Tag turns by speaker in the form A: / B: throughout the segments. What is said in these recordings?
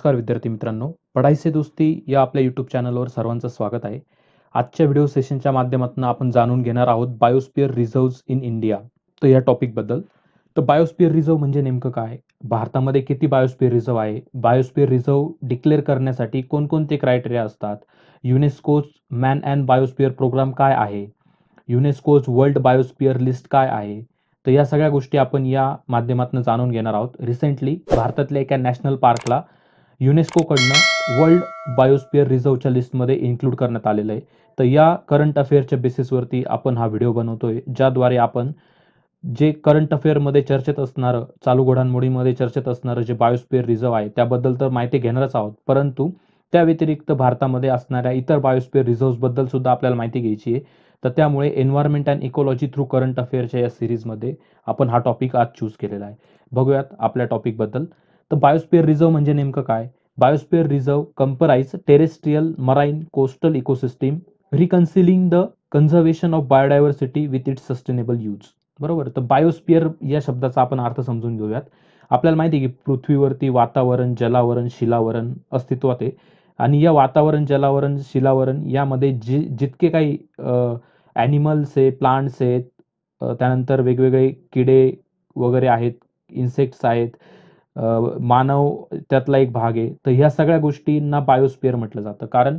A: नमस्कार विद्यार्थी मित्रांनो पढाईचे दोस्ती या आपल्या यूट्यूब चॅनलवर सर्वांचं स्वागत आहे आजच्या व्हिडिओ सेशनच्या माध्यमातून आपण जाणून घेणार आहोत बायोस्पियर रिझर्व्ह इन इंडिया तर या टॉपिकबद्दल तर बायोस्पियर रिझर्व्ह म्हणजे नेमकं काय भारतामध्ये किती बायोस्पियर रिझर्व आहे बायोस्पियर रिझर्व्ह डिक्लेअर करण्यासाठी कोणकोणते क्रायटेरिया असतात UNESCO's man and biosphere program काय आहे युनेस्कोज वर्ल्ड बायोस्पियर लिस्ट काय आहे तर या सगळ्या गोष्टी आपण या माध्यमातून जाणून घेणार आहोत रिसेंटली भारतातल्या एका नॅशनल पार्कला युनेस्कोकडनं वर्ल्ड बायोस्पियर रिझर्वच्या लिस्टमध्ये इन्क्लूड करण्यात आलेलं आहे तर या करंट अफेअरच्या बेसिसवरती आपण हा व्हिडिओ बनवतोय ज्याद्वारे आपण जे करंट अफेअरमध्ये चर्चेत असणारं चालू घडामोडीमध्ये चर्चेत असणारं जे बायोस्पियर रिझर्व आहे त्याबद्दल तर माहिती घेणारच आहोत परंतु त्या व्यतिरिक्त भारतामध्ये असणाऱ्या इतर बायोस्पियर बद्दल सुद्धा आपल्याला माहिती घ्यायची आहे तर त्यामुळे environment and ecology through current अफेअरच्या या सिरीजमध्ये आपण हा टॉपिक आज चूज केलेला आहे बघूयात आपल्या टॉपिकबद्दल तर बायोस्पियर रिझर्व म्हणजे नेमकं काय biosphere reserve comprise terrestrial marine coastal ecosystem reconciling the conservation of biodiversity with its sustainable use बरोबर तर बायोस्पियर या शब्दाचा आपण अर्थ समजून घेऊयात आपल्याला माहिती आहे की पृथ्वीवरती वातावरण जलावरण शिलावरण अस्तित्वात आहे आणि या वातावरण जलावरण शिलावरण यामध्ये जे जितके काही ॲनिमल्स आहे प्लांट्स आहेत त्यानंतर वेगवेगळे किडे वगैरे आहेत इन्सेक्ट्स आहेत मानव त्यातला एक भाग आहे तर ह्या सगळ्या गोष्टींना बायोस्पियर म्हटलं जातं कारण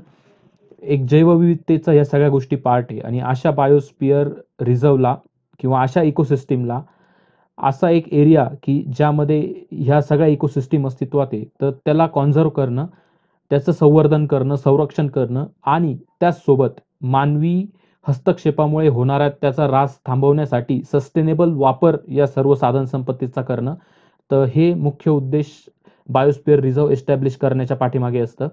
A: एक जैवविविधतेचा या सगळ्या गोष्टी पार्ट आहे आणि अशा बायोस्पियर रिझर्वला किंवा अशा इकोसिस्टीमला असा एक एरिया की ज्यामध्ये ह्या सगळ्या इकोसिस्टीम अस्तित्वात आहे तर त्याला कॉन्झर्व करणं त्याचं संवर्धन करणं संरक्षण करणं आणि त्याचसोबत मानवी हस्तक्षेपामुळे होणारा त्याचा रास थांबवण्यासाठी सस्टेनेबल वापर या सर्व साधन संपत्तीचा करणं तर हे मुख्य उद्देश बायोस्पियर रिझर्व एस्टॅब्लिश करण्याच्या पाठीमागे असतं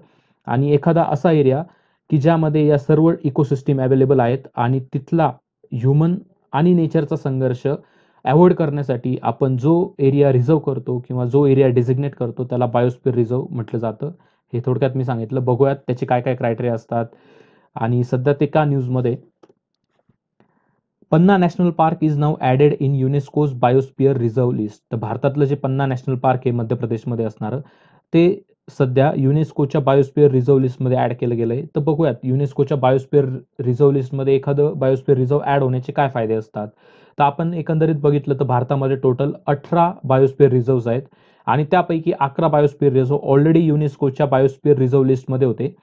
A: आणि एखादा असा एरिया की ज्यामध्ये या सर्व इकोसिस्टीम अवेलेबल आहेत आणि तिथला ह्युमन आणि नेचरचा संघर्ष अवॉइड करण्यासाठी आपण जो एरिया रिझर्व करतो किंवा जो एरिया डेझिग्नेट करतो त्याला बायोस्पियर रिझर्व म्हटलं जातं हे थोडक्यात मी सांगितलं बघूयात त्याचे काय काय क्रायटेरिया असतात आणि सध्या ते का न्यूजमध्ये Panna national park is now added in UNESCO's biosphere reserve list तर भारतातलं जे पन्ना नॅशनल पार्क आहे मध्य प्रदेशमध्ये असणारं ते सध्या युनेस्कोच्या बायोस्पियर रिझर्व्ह लिस्टमध्ये ॲड केलं गेलं आहे तर बघूयात युनेस्कोच्या बायोस्पियर रिझर्व्ह लिस्टमध्ये एखादं बायोस्पियर रिझर्व्ह ऍड होण्याचे काय फायदे असतात तर आपण एकंदरीत बघितलं तर भारतामध्ये टोटल अठरा बायोस्पियर रिझर्व्स आहेत आणि त्यापैकी अकरा बायोस्पियर रिझर्व्ह ऑलरेडी युनेस्कोच्या बायोस्पियर रिझर्व्ह लिस्टमध्ये होते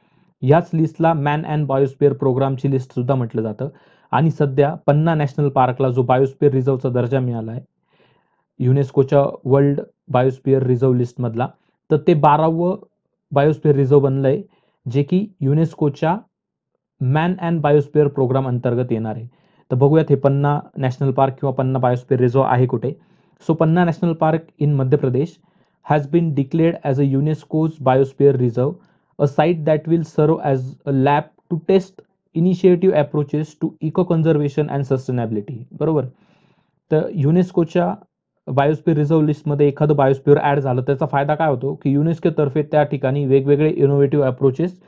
A: याच लिस्टला मॅन अँड बायोस्पियर प्रोग्रामची लिस्ट सुद्धा म्हटलं जातं आणि सध्या पन्ना नॅशनल पार्कला जो बायोस्पियर रिझर्व्हचा दर्जा मिळाला आहे युनेस्कोच्या वर्ल्ड बायोस्पियर रिझर्व लिस्टमधला तर ते बारावं बायोस्पियर रिझर्व बनलं आहे जे की युनेस्कोच्या मॅन अँड बायोस्पियर प्रोग्राम अंतर्गत येणार आहे तर बघूयात हे पन्ना नॅशनल पार्क किंवा पन्ना बायोस्पियर रिझर्व आहे कुठे so Panna national park in Madhya Pradesh has been declared as a UNESCO's biosphere reserve a site that will serve as a lab to test initiative approaches to eco conservation and sustainability बरोबर तर युनेस्कोच्या biosphere reserve लिस्टमध्ये एखादं biosphere add झालं त्याचा फायदा काय होतो की युनेस्कोतर्फे त्या ठिकाणी वेगवेगळे इनोव्हेटिव्ह अप्रोचेस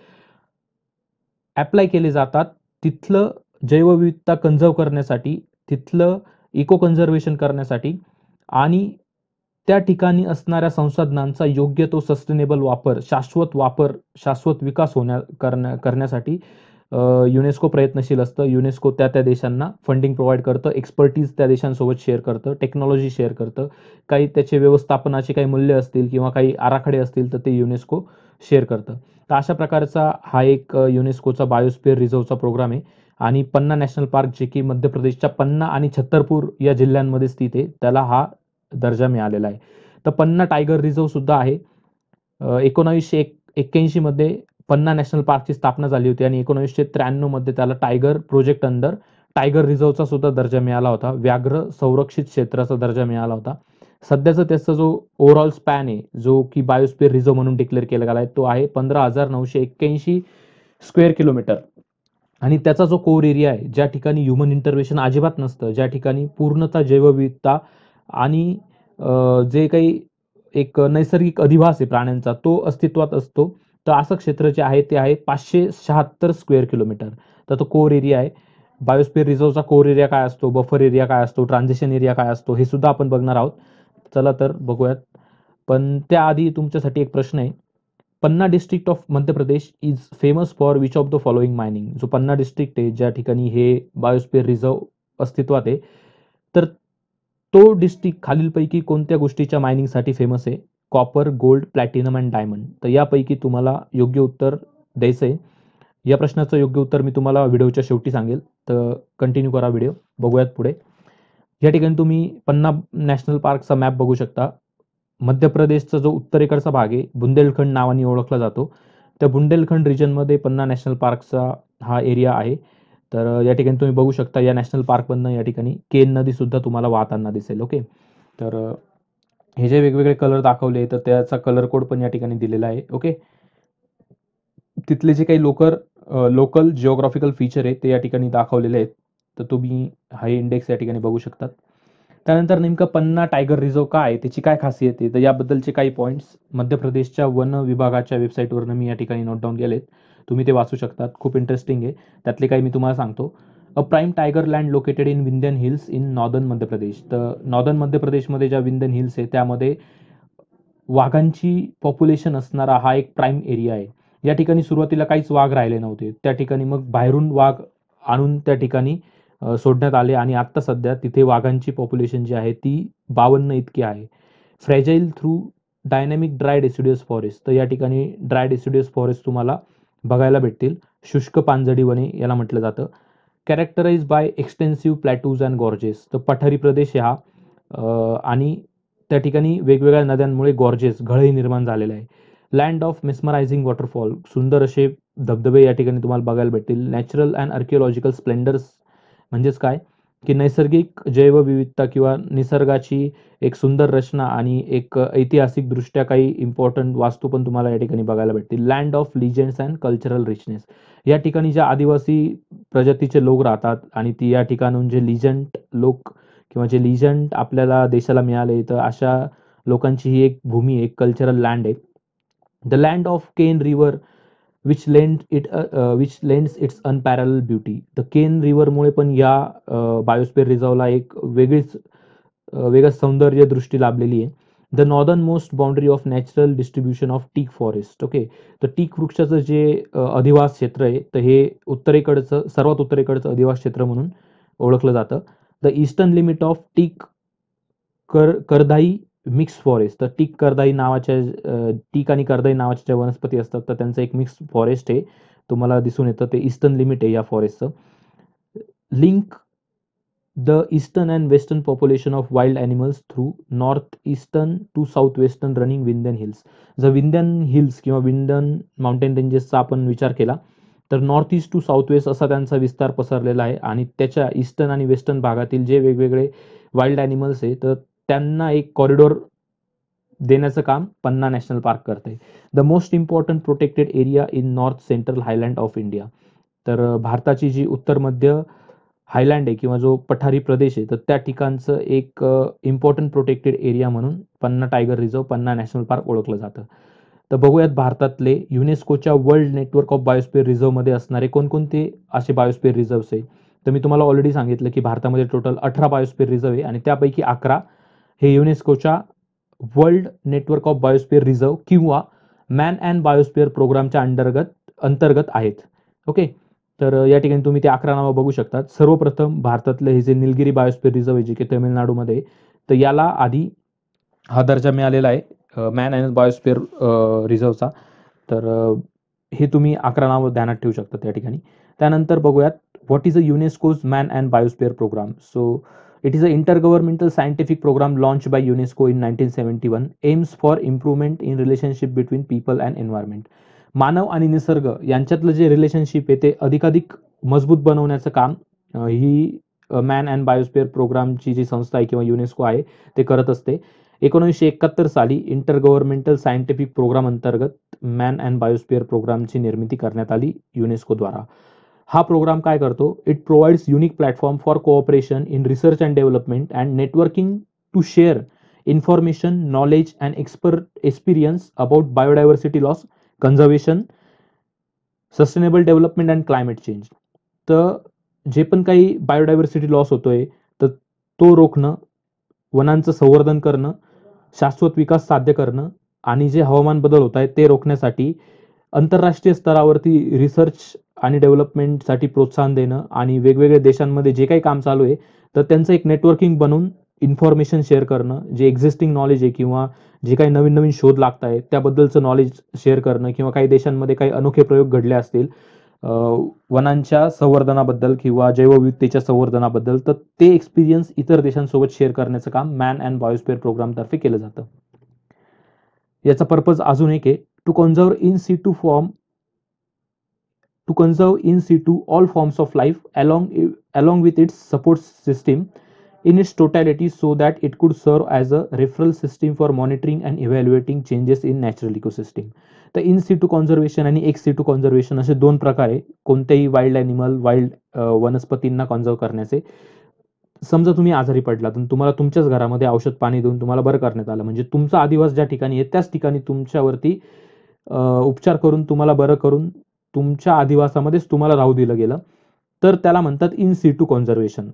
A: ॲप्लाय केले जातात तिथलं जैवविविधता कन्झर्व करण्यासाठी तिथलं इको कन्झर्वेशन करण्यासाठी आणि त्या ठिकाणी असणाऱ्या संसाधनांचा योग्य तो सस्टेनेबल वापर शाश्वत वापर शाश्वत विकास होण्या करण्या करण्यासाठी युनेस्को प्रयत्नशील असतं युनेस्को त्या त्या देशांना फंडिंग प्रोव्हाइड करतं एक्सपर्टीज त्या देशांसोबत शेअर करतं टेक्नॉलॉजी शेअर करतं काही त्याचे व्यवस्थापनाचे काही मूल्य असतील किंवा काही आराखडे असतील तर ते युनेस्को शेअर करतं तर अशा प्रकारचा हा एक युनेस्कोचा बायोस्पियर रिझर्वचा प्रोग्राम आहे आणि पन्ना नॅशनल पार्क जे की मध्य प्रदेशच्या पन्ना आणि छत्तरपूर या जिल्ह्यांमध्ये स्थित आहे त्याला हा दर्जा मिळालेला आहे तर पन्ना टायगर रिझर्व सुद्धा आहे एकोणावीसशे एक एक्क्याऐंशीमध्ये पन्ना नॅशनल पार्कची स्थापना झाली होती आणि एकोणीसशे त्र्याण्णव मध्ये त्याला टायगर प्रोजेक्ट अंडर टायगर रिझर्वचा सुद्धा दर्जा मिळाला होता व्याघ्र संरक्षित क्षेत्राचा दर्जा मिळाला होता सध्याचा त्याचा जो ओव्हरऑल स्पॅन आहे जो की बायोस्पेअर रिझर्व म्हणून डिक्लेअर केला गेला आहे तो आहे पंधरा हजार नऊशे एक्क्याऐंशी स्क्वेअर किलोमीटर आणि त्याचा जो कोर एरिया आहे ज्या ठिकाणी ह्युमन इंटरव्हेशन अजिबात नसतं ज्या ठिकाणी पूर्णतः जैवविविधता आणि जे काही एक नैसर्गिक अधिवास आहे प्राण्यांचा तो अस्तित्वात असतो तर असं क्षेत्र जे आहे ते आहे पाचशे शहात्तर स्क्वेअर किलोमीटर तर तो कोर एरिया आहे बायोस्पेअर रिझर्वचा कोर एरिया काय असतो बफर एरिया काय असतो ट्रान्झिशन एरिया काय असतो हे सुद्धा आपण बघणार आहोत चला तर बघूयात पण त्याआधी तुमच्यासाठी एक प्रश्न आहे पन्ना district of Madhya Pradesh is famous for which of the following mining जो पन्ना डिस्ट्रिक्ट आहे ज्या ठिकाणी हे बायोस्पेअर रिझर्व अस्तित्वात आहे तर तो डिस्ट्रिक्ट खालीलपैकी कोणत्या गोष्टीच्या मायनिंगसाठी फेमस आहे copper gold platinum and diamond तर यापैकी तुम्हाला योग्य उत्तर द्यायचं आहे या प्रश्नाचं योग्य उत्तर मी तुम्हाला व्हिडिओच्या शेवटी सांगेल तर कंटिन्यू करा व्हिडिओ बघूयात पुढे या ठिकाणी तुम्ही पन्ना नॅशनल पार्कचा मॅप बघू शकता मध्य प्रदेशचा जो उत्तरेकडचा भाग आहे बुंदेलखंड नावाने ओळखला जातो त्या बुंदेलखंड रिजनमध्ये पन्ना नॅशनल पार्कचा हा एरिया आहे तर या ठिकाणी तुम्ही बघू शकता या नॅशनल पार्कमधनं या ठिकाणी केन नदीसुद्धा तुम्हाला वाहताना दिसेल ओके तर हे जे वेगवेगळे कलर दाखवले तर त्याचा कलर कोड पण या ठिकाणी दिलेला आहे ओके तिथले जे काही लोकर लोकल जिओग्राफिकल फीचर आहे ते या ठिकाणी दाखवलेले आहेत तर तुम्ही हाय इंडेक्स या ठिकाणी बघू शकतात त्यानंतर नेमकं पन्ना टायगर रिझर्व काय त्याची काय खासियत आहे तर याबद्दलचे काही पॉईंट्स मध्य प्रदेशच्या वन विभागाच्या वेबसाईटवरनं मी या ठिकाणी नोट डाऊन केलेत तुम्ही ते वाचू शकतात खूप इंटरेस्टिंग आहे त्यातले काही मी तुम्हाला सांगतो a prime tiger land located in Vindhyan hills in northern Madhya Pradesh तर नॉर्दन मध्य प्रदेशमध्ये ज्या विंध्यन हिल्स आहे त्यामध्ये वाघांची पॉप्युलेशन असणारा हा एक प्राईम एरिया आहे या ठिकाणी सुरुवातीला काहीच वाघ राहिले नव्हते त्या ठिकाणी मग बाहेरून वाघ आणून त्या ठिकाणी सोडण्यात आले आणि आत्ता सध्या तिथे वाघांची पॉप्युलेशन जी आहे ती बावन्न इतकी आहे fragile through dynamic dry deciduous forest तर या ठिकाणी ड्राय डेसिडियस फॉरेस्ट तुम्हाला बघायला भेटतील शुष्क पानझडी वने याला म्हटलं जातं characterise by extensive plateaus and gorges तर पठारी प्रदेश हा आणि त्या ठिकाणी वेगवेगळ्या नद्यांमुळे गॉर्जेस घळही निर्माण झालेले आहे लँड ऑफ मिस्मरायझिंग वॉटरफॉल सुंदर असे धबधबे या ठिकाणी तुम्हाला बघायला भेटतील नॅचरल अँड आर्किओलॉजिकल स्प्लेंडर्स म्हणजेच काय की नैसर्गिक जैवविविधता किंवा निसर्गाची एक सुंदर रचना आणि एक ऐतिहासिकदृष्ट्या काही इम्पॉर्टंट वास्तू पण तुम्हाला या ठिकाणी बघायला भेटतील land of legends and cultural richness या ठिकाणी ज्या आदिवासी प्रजातीचे लोक राहतात आणि ती या ठिकाणून जे लिजंट लोक किंवा जे लिजंट आपल्याला देशाला मिळाले तर अशा लोकांची ही एक भूमी एक कल्चरल लँड आहे the land of Ken river which lend it which lends its unparalleled beauty the Ken रिव्हरमुळे पण या बायोस्पेर uh, रिझर्वला एक वेगळीच uh, वेगळं सौंदर्य दृष्टी लाभलेली आहे the northern most boundary of natural distribution of teak forest okay तर टीक वृक्षाचं जे uh, अधिवास क्षेत्र आहे तर हे उत्तरेकडचं सर्वात उत्तरेकडचं अधिवास क्षेत्र म्हणून ओळखलं जातं the eastern limit of teak कर करदाई मिक्स फॉरेस्ट तर टीक करदाई नावाच्या टीक आणि करदाई नावाच्या ज्या वनस्पती असतात तर त्यांचं एक मिक्स फॉरेस्ट आहे तुम्हाला दिसून येतं ते ईस्टर्न लिमिट आहे या फॉरेस्टचं link the eastern and western population of wild animals through north eastern to south western running Vindhyan hills जर विंध्यन हिल्स किंवा विंडन माउंटेन रेंजेसचा आपण विचार केला तर north east to south west असा त्यांचा विस्तार पसरलेला आहे आणि त्याच्या ईस्टर्न आणि वेस्टर्न भागातील जे वेगवेगळे वाईल्ड ॲनिमल्स आहे तर त्यांना एक कॉरिडॉर देण्याचं काम पन्ना नॅशनल पार्क करते the most important protected area in north central highland of India तर भारताची जी उत्तर मध्य हायलँड आहे किंवा जो पठारी प्रदेश आहे तर त्या ठिकाणचं एक इम्पॉर्टंट प्रोटेक्टेड एरिया म्हणून Panna tiger reserve Panna national park ओळखलं जातं तर बघूयात भारतातले युनेस्कोच्या वर्ल्ड नेटवर्क ऑफ बायोस्पेअर मध्ये असणारे कोणकोणते असे बायोस्पेअर रिझर्व्स आहे तर मी तुम्हाला ऑलरेडी सांगितलं की भारतामध्ये टोटल अठरा बायोस्पेअर रिझर्व आहे आणि त्यापैकी अकरा हे युनेस्कोच्या world network of biosphere reserve किंवा मॅन अँड बायोस्पियर प्रोग्रामच्या अंतर्गत अंतर्गत आहेत ओके तर या ठिकाणी तुम्ही ते अकरा नावं बघू शकतात सर्वप्रथम भारतातलं हे जे निलगिरी बायोस्पियर रिझर्व आहे जे की तमिळनाडूमध्ये तर याला आधी हा दर्जा मिळालेला आहे मॅन अँड बायोस्पियर रिझर्वचा तर हे तुम्ही अकरा नावं ध्यानात ठेवू शकता त्या ठिकाणी त्यानंतर बघूयात what is a UNESCO's man and biosphere program so it is inter is scientific program launch by UNESCO in nineteen seventy one aims for improvement in relationship between people and environment. मानव आणि निसर्ग यांच्यातलं जे relationship आहे ते अधिकाधिक मजबूत बनवण्याचं काम ही मॅन अँड बायोस्पेअर प्रोग्रामची जी संस्था आहे किंवा युनेस्को आहे ते करत असते एकोणीसशे एकाहत्तर साली इंटर गव्हर्नमेंटल सायंटिफिक प्रोग्राम अंतर्गत मॅन अँड बायोस्पियर प्रोग्रामची निर्मिती करण्यात आली युनेस्कोद्वारा हा प्रोग्राम काय करतो it provides unique platform for cooperation in research and development and networking to share information knowledge and expert experience about biodiversity loss conservation sustainable development and climate change तर जे पण काही बायोडायव्हर्सिटी लॉस होतोय तर तो रोखणं वनांचं संवर्धन करणं शाश्वत विकास साध्य करणं आणि जे हवामान बदल होत आहेत ते रोखण्यासाठी आंतरराष्ट्रीय स्तरावरती रिसर्च आणि डेव्हलपमेंटसाठी प्रोत्साहन देणं आणि वेगवेगळ्या देशांमध्ये जे काही काम चालू आहे तर त्यांचं एक नेटवर्किंग बनवून इन्फॉर्मेशन शेअर करणं जे एक्झिस्टिंग नॉलेज आहे किंवा जे काही नवीन नवीन शोध लागत आहेत त्याबद्दलचं नॉलेज शेअर करणं किंवा काही देशांमध्ये काही अनोखे प्रयोग घडले असतील वनांच्या संवर्धनाबद्दल किंवा जैवविविधतेच्या संवर्धनाबद्दल तर ते एक्सपिरियन्स इतर देशांसोबत शेअर करण्याचं काम मॅन अँड बायोस्पेअर प्रोग्रामतर्फे केलं जातं याचा पर्पज अजून एक आहे to conserve in C to form to in C to all forms of life along, along with its support system in its totality so that it कुड सर्व as a referral system for monitoring and evaluating changes in natural ecosystem तर in C to conservation आणि एक C to conservation असे दोन प्रकार आहे कोणतेही वाईल्ड ॲनिमल वाईल्ड वनस्पतींना कॉन्झर्व करण्याचे समजा तुम्ही आजारी पडला तर तुम्हाला तुमच्याच घरामध्ये औषध पाणी देऊन तुम्हाला बरं करण्यात आलं म्हणजे तुमचा आदिवास ज्या ठिकाणी आहे त्याच ठिकाणी तुमच्यावरती उपचार करून तुम्हाला बरं करून तुमच्या अधिवासामध्येच तुम्हाला राहू दिलं गेलं तर त्याला म्हणतात इन सिटू कॉन्झर्वेशन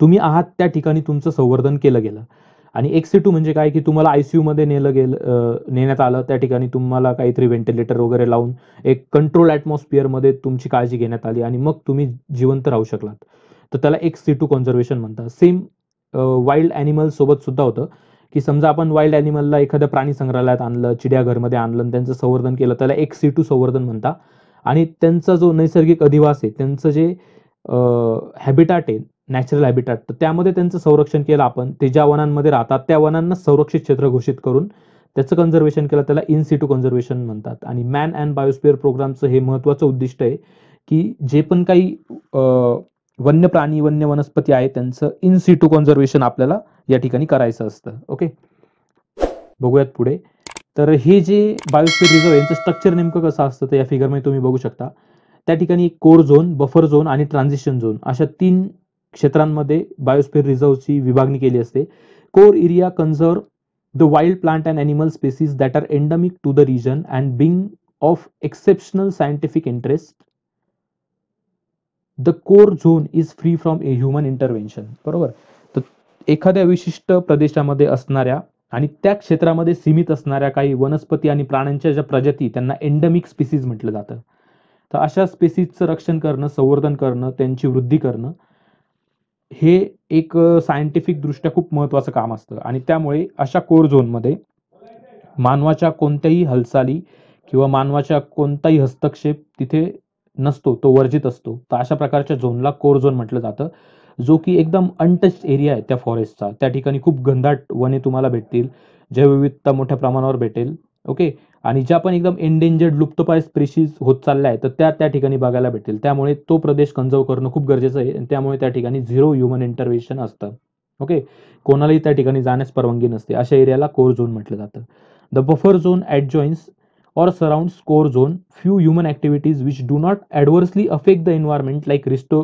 A: तुम्ही आहात त्या ठिकाणी तुमचं संवर्धन केलं गेलं आणि एक टू म्हणजे काय की तुम्हाला आयसीयू मध्ये नेलं गेलं नेण्यात आलं त्या ठिकाणी तुम्हाला काहीतरी व्हेंटिलेटर वगैरे लावून एक कंट्रोल मध्ये तुमची काळजी घेण्यात आली आणि मग तुम्ही जिवंत राहू शकलात तर त्याला एक सिटू कॉन्झर्वेशन म्हणतात सेम वाईल्ड ॲनिमल सोबत सुद्धा होतं की समजा आपण वाईल्ड ॲनिमलला एखाद्या प्राणी संग्रहालयात आणलं चिड्याघरमध्ये आणलं त्यांचं संवर्धन केलं त्याला एक टू संवर्धन म्हणतात आणि त्यांचा जो नैसर्गिक अधिवास आहे त्यांचं जे हॅबिटाट आहे नॅचरल हॅबिटाट तर त्यामध्ये त्यांचं संरक्षण केलं आपण ते ज्या वनांमध्ये राहतात त्या वनांना संरक्षित क्षेत्र घोषित करून त्याचं कन्झर्वेशन केलं त्याला इन सिटू कन्झर्वेशन म्हणतात आणि मॅन अँड बायोस्पियर प्रोग्रामचं हे महत्त्वाचं उद्दिष्ट आहे की जे पण काही वन्य प्राणी वन्य वनस्पती आहे त्यांचं इन सिटू कन्झर्वेशन आपल्याला या ठिकाणी करायचं असतं ओके बघूयात पुढे तर हे जे बायोस्फियर रिझर्व यांचं स्ट्रक्चर नेमकं कसं असतं तर या फिगरमध्ये तुम्ही बघू शकता त्या ठिकाणी कोर झोन बफर झोन आणि ट्रान्झिशन झोन अशा तीन क्षेत्रांमध्ये बायोस्फियर रिझर्वची विभागणी केली असते core area conserve the wild plant and animal species that are endemic to the region and being of exceptional scientific interest the core zone is free from a human intervention बरोबर तर एखाद्या विशिष्ट प्रदेशामध्ये असणाऱ्या आणि त्या क्षेत्रामध्ये सीमित असणाऱ्या काही वनस्पती आणि प्राण्यांच्या ज्या प्रजाती त्यांना एंडेमिक स्पेसिस म्हटलं जातं तर अशा स्पेसिसचं रक्षण करणं संवर्धन करणं त्यांची वृद्धी करणं हे एक सायंटिफिकदृष्ट्या खूप महत्त्वाचं काम असतं आणि त्यामुळे अशा कोर झोनमध्ये मानवाच्या कोणत्याही हालचाली किंवा मानवाच्या कोणताही हस्तक्षेप तिथे नसतो तो वर्जित असतो तर अशा प्रकारच्या झोनला कोर झोन म्हटलं जातं जो की एकदम अनटच्ड एरिया आहे त्या फॉरेस्टचा त्या ठिकाणी खूप घनदाट वने तुम्हाला भेटतील जैवविविधता मोठ्या प्रमाणावर भेटेल ओके आणि ज्या पण एकदम एंडेंजर्ड लुप्तपाय स्पेशीज होत चालल्या आहेत तर त्या त्या ठिकाणी बघायला भेटेल त्यामुळे तो प्रदेश कन्झर्व्ह करणं खूप गरजेचं आहे त्यामुळे त्या ठिकाणी झिरो ह्युमन इंटरव्हेशन असतं ओके कोणालाही त्या ठिकाणी जाण्यास परवानगी नसते अशा एरियाला कोर झोन म्हटलं जातं the buffer zone adjoins or surround core zone few human activities which do not adversely the the environment like resto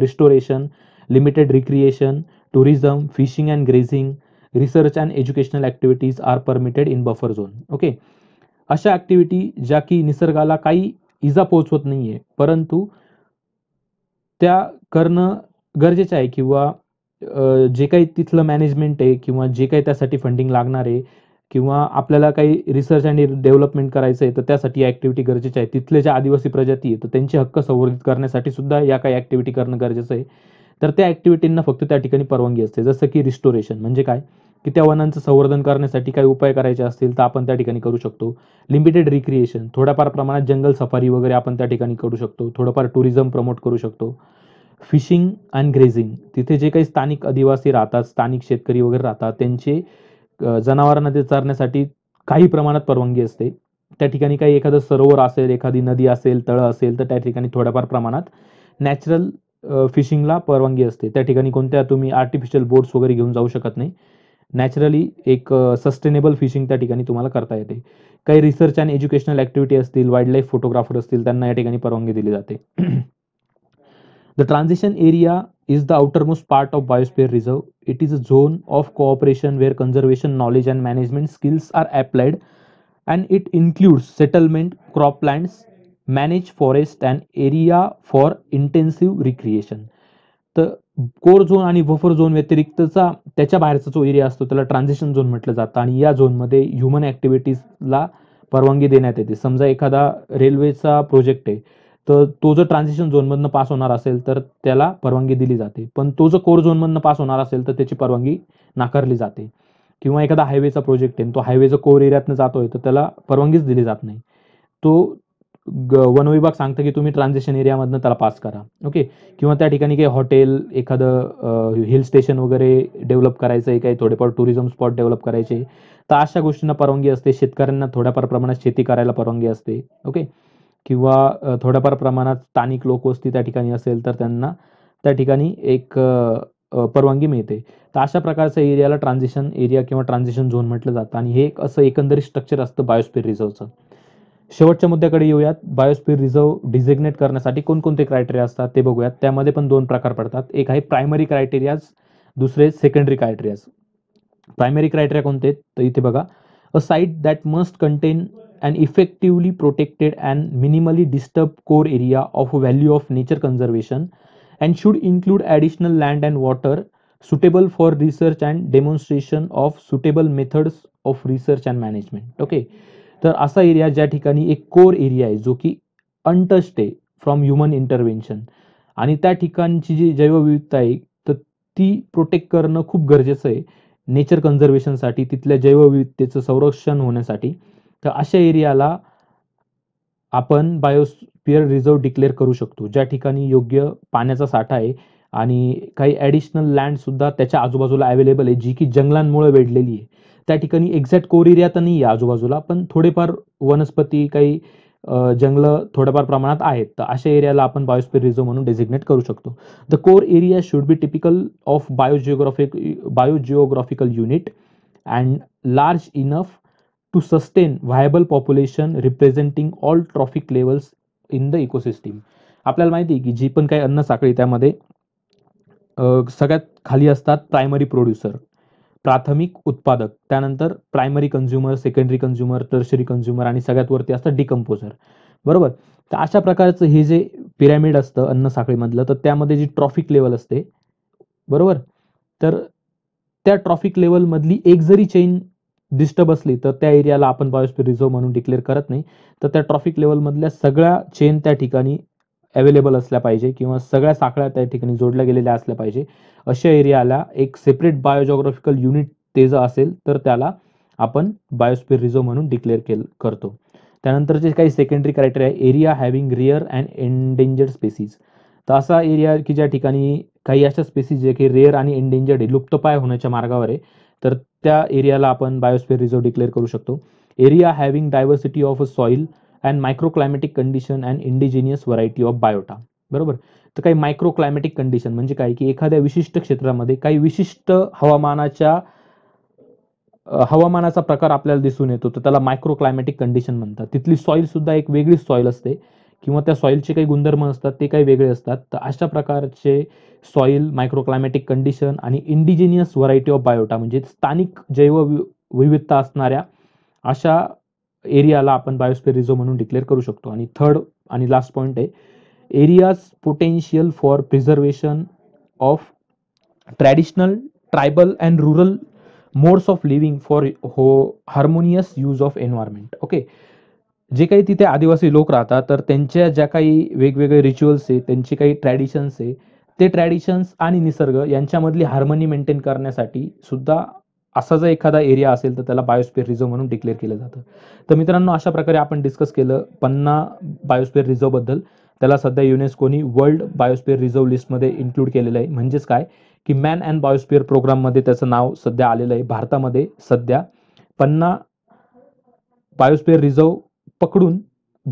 A: restoration limited recreation tourism fishing and grazing research and educational activities are permitted in buffer zone okay अशा ॲक्टिव्हिटी ज्या की निसर्गाला काही इजा पोहोचवत नाही आहे परंतु त्या करणं गरजेचं आहे किंवा जे काही तिथलं मॅनेजमेंट आहे किंवा जे काही त्यासाठी फंडिंग लागणार आहे किंवा आपल्याला काही रिसर्च अँड डेव्हलपमेंट करायचं आहे तर त्यासाठी या ॲक्टिव्हिटी गरजेच्या आहे तिथले ज्या आदिवासी प्रजाती आहे तर त्यांचे हक्क संवर्धित करण्यासाठी सुद्धा या काही ऍक्टिव्हिटी करणं गरजेचं आहे तर त्या ॲक्टिव्हिटींना फक्त त्या ठिकाणी परवानगी असते जसं की रिस्टोरेशन म्हणजे काय की त्या वनांचं संवर्धन करण्यासाठी काही उपाय करायचे असतील तर आपण त्या ठिकाणी करू शकतो लिमिटेड रिक्रिएशन थोड्याफार प्रमाणात जंगल सफारी वगैरे आपण त्या ठिकाणी करू शकतो थोडंफार टुरिझम प्रमोट करू शकतो फिशिंग अँड ग्रेझिंग तिथे जे काही स्थानिक आदिवासी राहतात स्थानिक शेतकरी वगैरे राहतात त्यांचे जनावरांना ते चारण्यासाठी काही प्रमाणात परवानगी असते त्या ठिकाणी काही एखादं सरोवर असेल एखादी नदी असेल तळं असेल तर त्या ठिकाणी थोड्याफार प्रमाणात नॅचरल फिशिंगला परवानगी असते त्या ठिकाणी कोणत्या तुम्ही आर्टिफिशियल बोट्स वगैरे घेऊन जाऊ शकत नाही नॅचरली एक सस्टेनेबल फिशिंग त्या ठिकाणी तुम्हाला करता येते काही रिसर्च अँड एज्युकेशनल ॲक्टिव्हिटी असतील वाईल्ड लाईफ फोटोग्राफर असतील त्यांना या ठिकाणी परवानगी दिली जाते the transition area is the outermost part of biosphere reserve it is a zone of cooperation where conservation knowledge and management skills are applied and it includes settlement crop lands manage forest and area for intensive recreation तर core zone आणि buffer zone व्यतिरिक्तचा त्याच्या बाहेरचा जो area असतो त्याला transition zone म्हटलं जातं आणि या झोनमध्ये ह्युमन ॲक्टिव्हिटीजला परवानगी देण्यात येते समजा एखादा रेल्वेचा प्रोजेक्ट आहे तर तो जर ट्रान्झिशन झोनमधनं पास होणार असेल तर त्याला परवानगी दिली जाते पण तो जर कोर झोनमधनं पास होणार असेल तर त्याची परवानगी नाकारली जाते किंवा एखादा हायवेचा प्रोजेक्ट आहे तो हायवेचा कोर एरियातनं जातोय तर त्याला परवानगीच दिली जात नाही तो वन विभाग सांगतं की तुम्ही ट्रान्झेक्शन एरियामधनं त्याला पास करा ओके किंवा त्या ठिकाणी काही हॉटेल एखादं हिल स्टेशन वगैरे डेव्हलप करायचं आहे काही थोडेफार टुरिझम स्पॉट डेव्हलप करायचे तर अशा गोष्टींना परवानगी असते शेतकऱ्यांना थोड्याफार प्रमाणात शेती करायला परवानगी असते ओके किंवा थोड्याफार प्रमाणात स्थानिक लोकवस्ती त्या ठिकाणी असेल तर त्यांना त्या ठिकाणी एक परवानगी मिळते तर अशा प्रकारच्या एरियाला ट्रान्झिशन एरिया किंवा ट्रान्झिशन झोन म्हटलं जातं आणि हे एक असं एकंदरीत स्ट्रक्चर असतं बायोस्फिअर रिझर्वचं शेवटच्या मुद्द्याकडे येऊयात बायोस्फिअर रिझर्व डिझिग्नेट करण्यासाठी कोणकोणते क्रायटेरिया असतात ते बघूयात त्यामध्ये पण दोन प्रकार पडतात एक आहे प्रायमरी क्रायटेरियाज दुसरे सेकंडरी क्रायटेरियाज प्रायमरी क्रायटेरिया कोणते तर इथे बघा a site that must contain and effectively protected and minimally disturb core area of value of nature conservation and should include additional land and water suitable for research and demonstration of suitable methods of research and management okay तर असा area ज्या ठिकाणी एक core area आहे जो की अनटस्ट आहे from human intervention आणि त्या ठिकाणची जी जैवविविधता आहे तर ती प्रोटेक्ट करणं खूप गरजेचं आहे नेचर कन्झर्वेशनसाठी तिथल्या जैवविविधतेचं संरक्षण होण्यासाठी तर अशा एरियाला आपण बायोस्पियर रिझर्व डिक्लेअर करू शकतो ज्या ठिकाणी योग्य पाण्याचा साठा आहे आणि काही ॲडिशनल सुद्धा त्याच्या आजूबाजूला अवेलेबल आहे जी की जंगलांमुळे वेढलेली आहे त्या ठिकाणी एक्झॅक्ट कोर एरिया तर नाही आहे आजूबाजूला पण थोडेफार वनस्पती काही जंगलं थोड्याफार प्रमाणात आहेत तर अशा एरियाला आपण बायोस्पेर रिझर्व म्हणून डेजिग्नेट करू शकतो the core area should be typical of biogeographic biogeographical unit and large enough to sustain viable population representing all trophic levels in the ecosystem आपल्याला माहिती आहे की जी पण काही अन्न साखळी त्यामध्ये सगळ्यात खाली असतात प्रायमरी प्रोड्युसर प्राथमिक उत्पादक त्यानंतर primary consumer secondary consumer tertiary consumer आणि सगळ्यात वरती असतं डिकम्पोजर बरोबर तर अशा प्रकारचं हे जे पिरॅमिड असतं अन्न साखळीमधलं तर त्यामध्ये जी ट्रॉफिक लेवल असते बरोबर तर त्या ट्रॉफिक लेवलमधली एक जरी चेन डिस्टर्ब असली तर त्या एरियाला आपण बायोस्फिअर रिझर्व्ह म्हणून डिक्लेअर करत नाही तर त्या ट्रॉफिक लेवलमधल्या सगळ्या चेन त्या ठिकाणी अवेलेबल असल्या पाहिजे किंवा सगळ्या साखळ्या त्या ठिकाणी जोडल्या गेलेल्या असल्या पाहिजे अशा एरियाला एक सेपरेट बायोजॉग्राफिकल युनिट ते जर असेल तर त्याला आपण बायोस्फियर रिझर्व म्हणून डिक्लेअर केल करतो त्यानंतर जे काही सेकंडरी क्रायटेरिया आहे area having rare and endangered species तर असा एरिया की ज्या ठिकाणी काही अशा स्पेसीज जे की रेअर आणि एंडेंजर्ड आहे लुप्तपाय होण्याच्या मार्गावर आहे तर त्या एरियाला आपण बायोस्फियर रिझर्व डिक्लेअर करू शकतो area having diversity of a soil and microclimatic condition and indigenous variety of biota बरोबर तर काही मायक्रोक्लायमॅटिक कंडिशन म्हणजे काय की एखाद्या विशिष्ट क्षेत्रामध्ये काही विशिष्ट हवामानाच्या हवामानाचा प्रकार आपल्याला दिसून येतो तर त्याला मायक्रोक्लायमॅटिक कंडिशन म्हणतात तिथली सॉईलसुद्धा एक वेगळीच सॉईल असते किंवा त्या सॉईलचे काही गुणधर्म असतात ते काही वेगळे असतात तर अशा प्रकारचे सॉईल मायक्रोक्लायमॅटिक कंडिशन आणि इंडिजिनियस व्हरायटी ऑफ बायोटा म्हणजे स्थानिक जैव विविधता असणाऱ्या अशा एरियाला आपण बायोस्फिअर रिझर्व म्हणून डिक्लेअर करू शकतो आणि थर्ड आणि लास्ट पॉईंट आहे areas potential for preservation of traditional tribal and rural modes of living for हो harmonious use of environment okay जे काही तिथे आदिवासी लोक राहतात तर त्यांच्या ज्या काही वेगवेगळे रिच्युअल्स आहे त्यांचे काही ट्रॅडिशन्स आहे ते ट्रॅडिशन्स आणि निसर्ग यांच्यामधली हार्मनी मेंटेन करण्यासाठी सुद्धा असा जर एखादा एरिया असेल तर त्याला बायोस्फिअर रिझर्व म्हणून डिक्लेअर केलं जातं तर मित्रांनो अशा प्रकारे आपण डिस्कस केलं पन्ना बायोस्फिअर बद्दल त्याला सध्या युनेस्कोनी वर्ल्ड बायोस्फिअर रिझर्व लिस्टमध्ये इन्क्लूड केलेलं आहे म्हणजेच काय की मॅन अँड बायोस्फिअर प्रोग्राममध्ये त्याचं नाव सध्या आलेलं आहे भारतामध्ये सध्या पन्ना बायोस्फिअर रिझर्व पकडून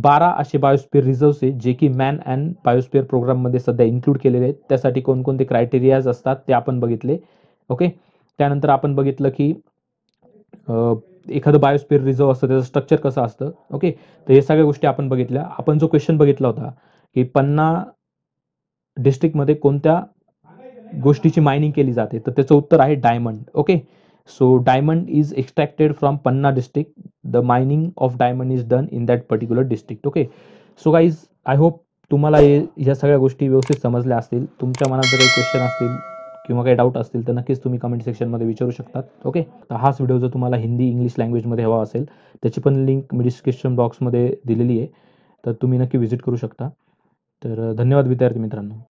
A: बारा असे बायोस्फिअर रिझर्व्स आहेत जे की मॅन अँड बायोस्फिअर प्रोग्राममध्ये सध्या इन्क्लूड केलेले आहेत त्यासाठी कोणकोणते क्रायटेरियाज असतात ते आपण बघितले ओके त्यानंतर आपण बघितलं की एखादं बायोस्पियर रिझर्व असतं त्याचं स्ट्रक्चर कसं असतं ओके तर हे सगळ्या गोष्टी आपण बघितल्या आपण जो क्वेश्चन बघितला होता की पन्ना डिस्ट्रिक्टमध्ये कोणत्या गोष्टीची मायनिंग केली जाते तर त्याचं उत्तर आहे diamond okay so diamond is extracted from Panna district the mining of diamond is done in that particular district okay so guys I hope तुम्हाला हे ह्या सगळ्या गोष्टी व्यवस्थित समजल्या असतील तुमच्या मनात जर काही क्वेश्चन असतील किंवा काही डाऊट असतील तर नक्कीच तुम्ही कमेंट सेक्शनमध्ये विचारू शकतात ओके तर हाच व्हिडिओ जर तुम्हाला हिंदी इंग्लिश लँग्वेजमध्ये हवा असेल त्याची पण लिंक मी डिस्क्रिप्शन बॉक्समध्ये दिलेली आहे तर तुम्ही नक्की व्हिजिट करू शकता तर धन्यवाद विद्यार्थी मित्रांनो